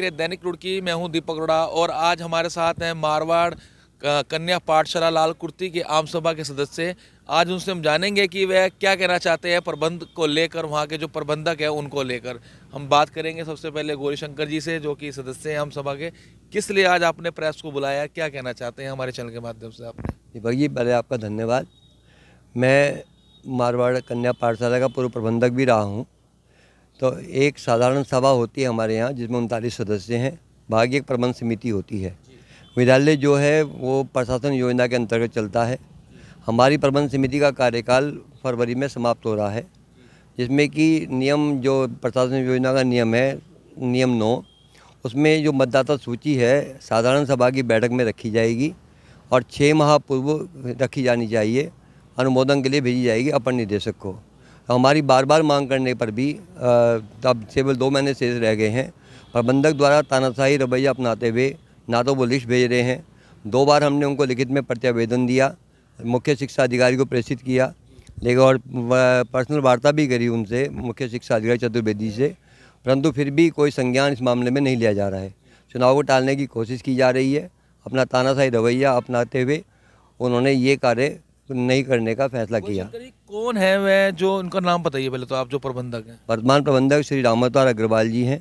लिए दैनिक रुड़की मैं हूं दीपक रोड़ा और आज हमारे साथ हैं मारवाड़ कन्या पाठशाला लाल कुर्ती के आम सभा के सदस्य आज उनसे हम जानेंगे कि वह क्या कहना चाहते हैं प्रबंध को लेकर वहां के जो प्रबंधक है उनको लेकर हम बात करेंगे सबसे पहले गौरीशंकर जी से जो कि सदस्य हैं आम सभा के किस लिए आज आपने प्रेस को बुलाया क्या कहना चाहते हैं हमारे चैनल के माध्यम से आपने दीपक जी पहले आपका धन्यवाद मैं मारवाड़ कन्या पाठशाला का पूर्व प्रबंधक भी रहा हूँ तो एक साधारण सभा होती है हमारे यहाँ जिसमें उनतालीस सदस्य हैं भाग्य एक प्रबंध समिति होती है विद्यालय जो है वो प्रशासन योजना के अंतर्गत चलता है हमारी प्रबंध समिति का कार्यकाल फरवरी में समाप्त हो रहा है जिसमें कि नियम जो प्रशासन योजना का नियम है नियम नौ उसमें जो मतदाता सूची है साधारण सभा की बैठक में रखी जाएगी और छः माह पूर्व रखी जानी चाहिए अनुमोदन के लिए भेजी जाएगी अपर निदेशक को हमारी बार बार मांग करने पर भी अब केवल दो महीने से रह गए हैं प्रबंधक द्वारा तानाशाही रवैया अपनाते हुए ना तो वो लिस्ट भेज रहे हैं दो बार हमने उनको लिखित में प्रत्यावेदन दिया मुख्य शिक्षा अधिकारी को प्रेषित किया लेकिन और पर्सनल वार्ता भी करी उनसे मुख्य शिक्षा अधिकारी चतुर्वेदी से परंतु फिर भी कोई संज्ञान इस मामले में नहीं लिया जा रहा है चुनाव को टालने की कोशिश की जा रही है अपना तानाशाही रवैया अपनाते हुए उन्होंने ये कार्य नहीं करने का फैसला किया कौन है वह जो उनका नाम बताइए पहले तो आप जो प्रबंधक हैं वर्तमान प्रबंधक श्री रामतवार अग्रवाल जी हैं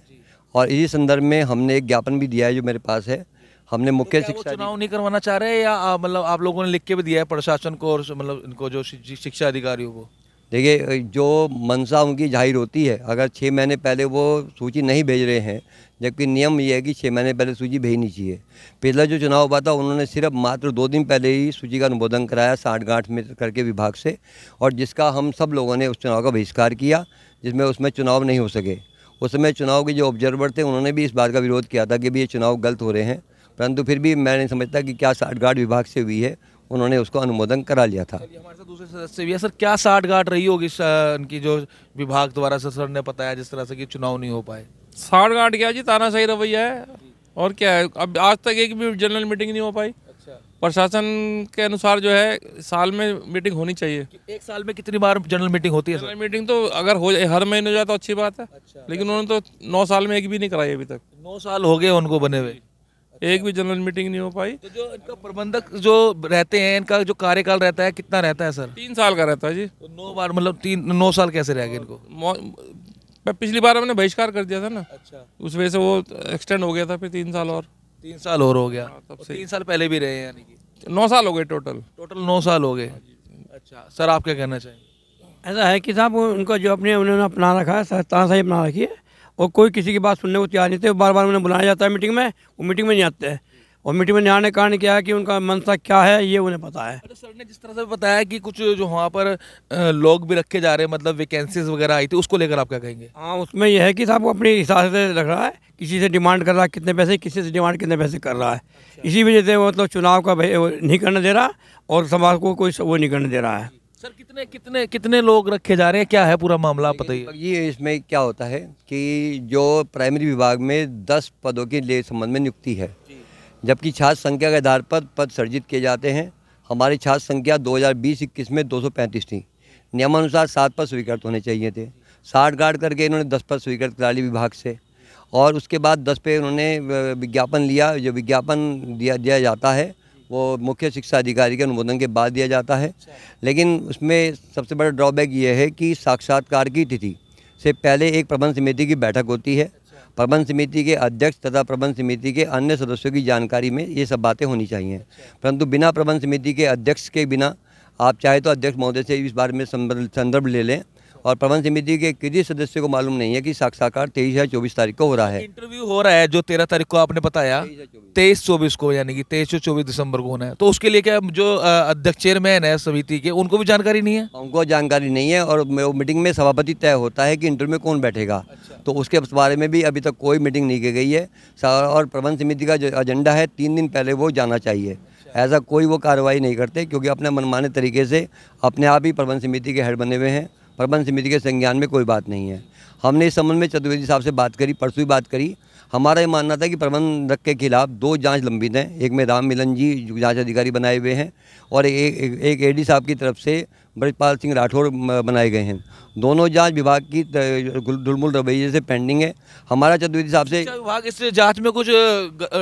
और इसी संदर्भ में हमने एक ज्ञापन भी दिया है जो मेरे पास है हमने तो मुख्य तो शिक्षा चुनाव नहीं करवाना चाह रहे हैं या मतलब आप लोगों ने लिख के भी दिया है प्रशासन को और मतलब इनको जो शिक्षा अधिकारियों को देखिए जो मनसा उनकी जाहिर होती है अगर छः महीने पहले वो सूची नहीं भेज रहे हैं जबकि नियम ये है कि छः महीने पहले सूची भेजनी चाहिए पिछला जो चुनाव हुआ था उन्होंने सिर्फ मात्र दो दिन पहले ही सूची का अनुमोदन कराया साठ गांठ में करके विभाग से और जिसका हम सब लोगों ने उस चुनाव का बहिष्कार किया जिसमें उसमें चुनाव नहीं हो सके उस समय चुनाव के जो ऑब्जर्वर थे उन्होंने भी इस बात का विरोध किया था कि भी ये चुनाव गलत हो रहे हैं परंतु फिर भी मैं नहीं समझता कि क्या साठ विभाग से हुई है उन्होंने उसको अनुमोदन करा लिया था हमारे साथ दूसरे सदस्य भी है सर क्या साठ गाठ रही होगी उनकी जो विभाग द्वारा सर ने बताया जिस तरह से कि चुनाव नहीं हो पाए साठ गाठ क्या जी ताना सही रवैया है और क्या है अब आज तक एक भी जनरल मीटिंग नहीं हो पाई अच्छा। प्रशासन के अनुसार जो है साल में मीटिंग होनी चाहिए एक साल में कितनी बार जनरल मीटिंग होती है जनरल मीटिंग तो अगर हो जाए हर महीने हो जाए तो अच्छी बात है अच्छा, लेकिन उन्होंने तो नौ साल में एक भी नहीं कराई अभी तक नौ साल हो गए उनको बने हुए एक भी जनरल मीटिंग नहीं हो पाई तो जो इनका प्रबंधक जो रहते हैं इनका जो कार्यकाल रहता है कितना रहता है सर तीन साल का रहता है जी तो नौ बार मतलब तीन नौ साल कैसे रह गए इनको पिछली बार हमने बहिष्कार कर दिया था ना अच्छा उस वजह से वो एक्सटेंड हो गया था फिर तीन साल और तीन साल और हो गया हाँ, तब से तीन साल पहले भी रहे यानी कि नौ साल हो गए टोटल टोटल नौ साल हो गए हाँ अच्छा सर आप क्या कहना चाहेंगे ऐसा है कि साहब उनका जो अपने उन्होंने अपना रखा है तानाशाही अपना रखी है और कोई किसी की बात सुनने को तैयार नहीं थे बार बार उन्हें बुलाया जाता है मीटिंग में वो मीटिंग में नहीं आते हैं और मीटिंग में नहीं आने कारण क्या है कि उनका मनसा क्या है ये उन्हें पता है अरे अच्छा, सर ने जिस तरह से बताया कि कुछ जो वहाँ पर लोग भी रखे जा रहे हैं मतलब वैकेंसीज वगैरह आई थी उसको लेकर आप क्या कहेंगे हाँ उसमें यह है कि साहब अपने हिसाब से रख रहा है किसी से डिमांड कर रहा है कितने पैसे किसी से डिमांड कितने पैसे कर रहा है अच्छा। इसी वजह से मतलब चुनाव का नहीं करने दे रहा और समाज को कोई वो नहीं करने दे रहा है सर कितने कितने कितने लोग रखे जा रहे हैं क्या है पूरा मामला पता ही ये इसमें क्या होता है कि जो प्राइमरी विभाग में दस पदों के लिए संबंध में नियुक्ति है जबकि छात्र संख्या के आधार पर पद सर्जित किए जाते हैं हमारी छात्र संख्या 2020-21 में 235 थी नियमानुसार सात पद स्वीकृत होने चाहिए थे साठ गार्ड करके इन्होंने दस पद स्वीकृत करा ली विभाग से और उसके बाद दस पे उन्होंने विज्ञापन लिया जो विज्ञापन दिया दिया जाता है वो मुख्य शिक्षा अधिकारी के अनुमोदन के बाद दिया जाता है अच्छा। लेकिन उसमें सबसे बड़ा ड्रॉबैक ये है कि साक्षात्कार की तिथि से पहले एक प्रबंध समिति की बैठक होती है अच्छा। प्रबंध समिति के अध्यक्ष तथा प्रबंध समिति के अन्य सदस्यों की जानकारी में ये सब बातें होनी चाहिए अच्छा। परंतु बिना प्रबंध समिति के अध्यक्ष के बिना आप चाहे तो अध्यक्ष महोदय से इस बारे में संदर्भ ले लें और प्रबंध समिति के किसी सदस्य को मालूम नहीं है कि साक्षात्कार तेईस या चौबीस तारीख को हो रहा है इंटरव्यू हो रहा है जो तेरह तारीख को आपने बताया तेईस चौबीस को यानी कि तेईस और चौबीस दिसंबर को होना है तो उसके लिए क्या जो अध्यक्ष चेयरमैन है समिति के उनको भी जानकारी नहीं है उनको जानकारी नहीं है और मीटिंग में सभापति तय होता है कि इंटरव्यू में कौन बैठेगा अच्छा। तो उसके बारे में भी अभी तक कोई मीटिंग नहीं की गई है और प्रबंध समिति का जो एजेंडा है तीन दिन पहले वो जाना चाहिए अच्छा। ऐसा कोई वो कार्रवाई नहीं करते क्योंकि अपने मनमाने तरीके से अपने आप ही प्रबंध समिति के हेड बने हुए हैं प्रबंध समिति के संज्ञान में कोई बात नहीं है हमने इस संबंध में चतुर्वेदी साहब से बात करी परसों ही बात करी हमारा ये मानना था कि प्रबंधक के खिलाफ दो जांच लंबित हैं एक में राम मिलन जी जांच अधिकारी बनाए हुए हैं और एक एक एडी साहब की तरफ से ब्रजपाल सिंह राठौर बनाए गए हैं दोनों जांच विभाग की ढुलमुल रवैये से पेंडिंग है हमारा चतुर्वेदी साहब से अच्छा, विभाग इस जांच में कुछ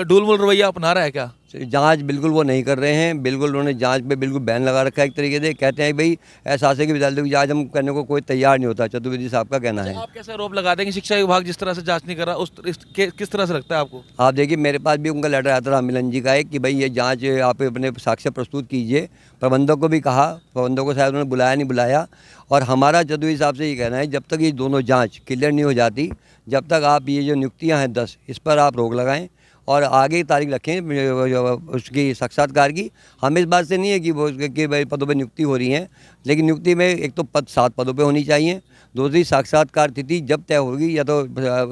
ढुलमुल रवैया अपना रहा है क्या जांच बिल्कुल वो नहीं कर रहे हैं बिल्कुल उन्होंने जांच पे बिल्कुल बैन लगा रखा है एक तरीके से कहते हैं भाई ऐसा है कि विद्यालय की जांच हम करने को कोई तैयार नहीं होता चतुर्वेदी साहब का कहना है आप कैसे आरोप लगा देंगे शिक्षा विभाग जिस तरह से जांच नहीं कर रहा उस किस तरह से लगता है आपको आप देखिए मेरे पास भी उनका लेटर आता था मिलन जी का एक कि भाई ये जांच आप अपने साक्ष्य प्रस्तुत कीजिए प्रबंधक को भी कहा प्रबंधक को शायद उन्होंने बुलाया नहीं बुलाया और हमारा चौधरी हिसाब से ये कहना है जब तक ये दोनों जाँच क्लियर नहीं हो जाती जब तक आप ये जो नियुक्तियाँ हैं दस इस पर आप रोक लगाएँ और आगे तारीख रखें उसकी साक्षात्कार की हमें इस बात से नहीं है कि वो भाई पदों पर नियुक्ति हो रही है लेकिन नियुक्ति में एक तो पद सात पदों पर होनी चाहिए दूसरी साक्षात्कार तिथि जब तय होगी या तो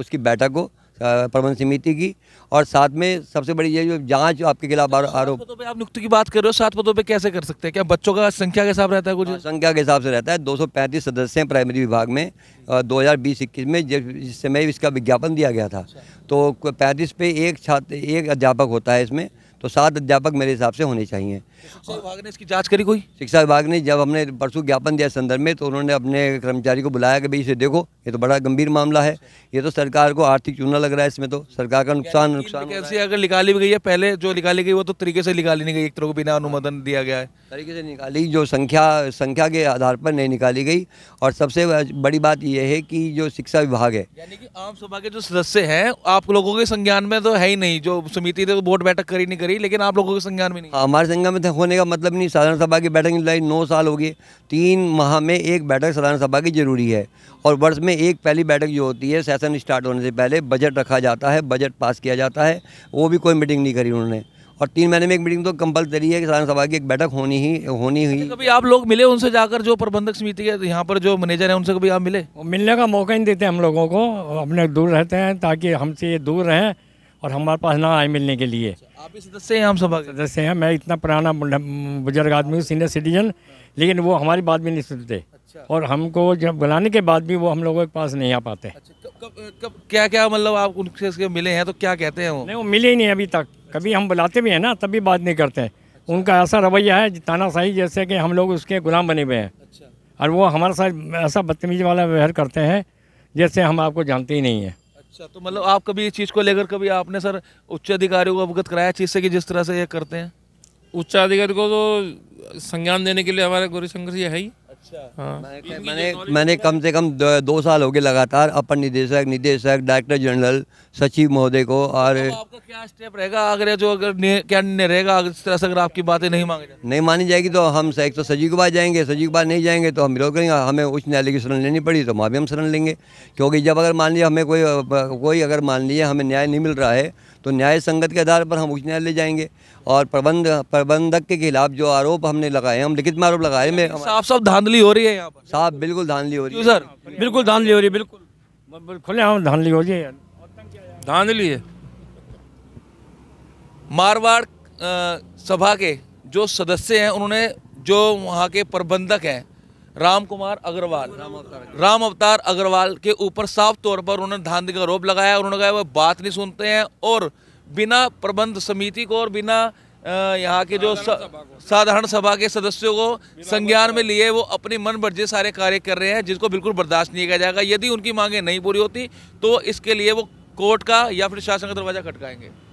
उसकी बैठक हो प्रबंध समिति की और साथ में सबसे बड़ी ये जो जांच आपके खिलाफ आरोप आप नियुक्ति की बात कर रहे हो सात पदों पे कैसे कर सकते हैं क्या बच्चों का संख्या के हिसाब रहता है कुछ हाँ, संख्या के हिसाब से रहता है 235 सदस्य हैं प्राइमरी विभाग में दो हज़ार में जिस समय इसका विज्ञापन दिया गया था अच्छा। तो पैंतीस पे एक छात्र एक अध्यापक होता है इसमें तो सात अध्यापक मेरे हिसाब से होने चाहिए तो शिक्षा विभाग ने इसकी जाँच करी कोई शिक्षा विभाग ने जब हमने परसों ज्ञापन दिया संदर्भ में तो उन्होंने अपने कर्मचारी को बुलाया कि भाई इसे देखो ये तो बड़ा गंभीर मामला है ये तो सरकार को आर्थिक चूना लग रहा है इसमें तो सरकार का नुकसान नुकसान कैसे अगर निकाली गई है पहले जो निकाली गई वो तो तरीके से निकाली नहीं गई एक तरह को बिना अनुमोदन दिया गया है तरीके से निकाली जो संख्या संख्या के आधार पर नहीं निकाली गई और सबसे बड़ी बात यह है कि जो शिक्षा विभाग है यानी कि आम सभा के जो सदस्य हैं आप लोगों के संज्ञान में तो है ही नहीं जो समिति ने वो तो बोर्ड बैठक करी नहीं करी रही लेकिन आप लोगों के संज्ञान में नहीं हाँ, हमारे संज्ञान में तो होने का मतलब नहीं साधारण सभा की बैठक लाई नौ साल हो गए तीन माह में एक बैठक साधारण सभा की जरूरी है और वर्ष में एक पहली बैठक जो होती है सेशन स्टार्ट होने से पहले बजट रखा जाता है बजट पास किया जाता है वो भी कोई मीटिंग नहीं करी उन्होंने और तीन महीने में एक मीटिंग तो कंपलसरी है कि साधारण सभा की एक बैठक होनी ही होनी हुई अच्छा, कभी आप लोग मिले उनसे जाकर जो प्रबंधक समिति है यहाँ पर जो मैनेजर है उनसे कभी आप मिले मिलने का मौका ही नहीं देते हम लोगों को अपने दूर रहते हैं ताकि हमसे ये दूर रहें और हमारे पास ना आए मिलने के लिए अच्छा, आप सदस्य हैं हम सदस्य हैं मैं इतना पुराना बुजुर्ग आदमी हूँ सीनियर सिटीजन लेकिन वो हमारी बात भी नहीं सुनते अच्छा। और हमको जब बुलाने के बाद भी वो हम लोगों के पास नहीं आ पाते अच्छा, क्या क्या मतलब आप उनसे मिले हैं तो क्या कहते हैं वो नहीं वो मिले ही नहीं अभी तक कभी हम बुलाते भी हैं ना तभी बात नहीं करते हैं अच्छा। उनका ऐसा रवैया है तानाशाही जैसे कि हम लोग उसके गुलाम बने हुए हैं अच्छा। और वो हमारे साथ ऐसा बदतमीजी वाला व्यवहार करते हैं जैसे हम आपको जानते ही नहीं हैं अच्छा तो मतलब आप कभी इस चीज़ को लेकर कभी आपने सर उच्च अधिकारियों को अवगत कराया चीज़ से कि जिस तरह से ये करते हैं उच्च अधिकारी को तो संज्ञान देने के लिए हमारे गौरी शंकर जी है ही अच्छा। हाँ। मैंने मैंने कम से कम दो, दो साल हो गए लगातार अपर निदेशक निदेशक डायरेक्टर जनरल सचिव महोदय को और तो आपका क्या स्टेप रहेगा अगर जो अगर क्या इस तरह से अगर आपकी बातें नहीं मांगे नहीं मानी जाएगी तो हम एक तो सचिव के पास जाएंगे सचिव के पास नहीं जाएंगे तो हम विरोध करेंगे हमें उच्च न्यायालय की शरण लेनी पड़ी तो वहाँ भी हम शरण लेंगे क्योंकि जब अगर मान लीजिए हमें कोई कोई अगर मान लीजिए हमें न्याय नहीं मिल रहा है तो न्याय संगत के आधार पर हम उच्च न्यायालय जाएंगे और प्रबंध प्रबंधक के खिलाफ जो आरोप हमने लगाए हम लिखित में आरोप लगाए में साफ साफ धांधली हो रही है यहाँ पर साफ बिल्कुल धांधली हो रही है सर बिल्कुल धांधली हो रही है बिल्कुल खुले हम धांधली हो रही है धांधली है मारवाड़ सभा के जो सदस्य हैं उन्होंने जो वहाँ के प्रबंधक हैं राम कुमार अग्रवाल राम अवतार अग्रवाल के ऊपर साफ तौर पर उन्होंने धांधली का आरोप लगाया उन्होंने कहा वह बात नहीं सुनते हैं और बिना प्रबंध समिति को और बिना यहाँ के जो साधारण सभा के सदस्यों को संज्ञान में लिए वो अपनी मन मर्जी सारे कार्य कर रहे हैं जिसको बिल्कुल बर्दाश्त नहीं किया जाएगा यदि उनकी मांगें नहीं पूरी होती तो इसके लिए वो कोर्ट का या फिर शासन का दरवाज़ा खटकाएंगे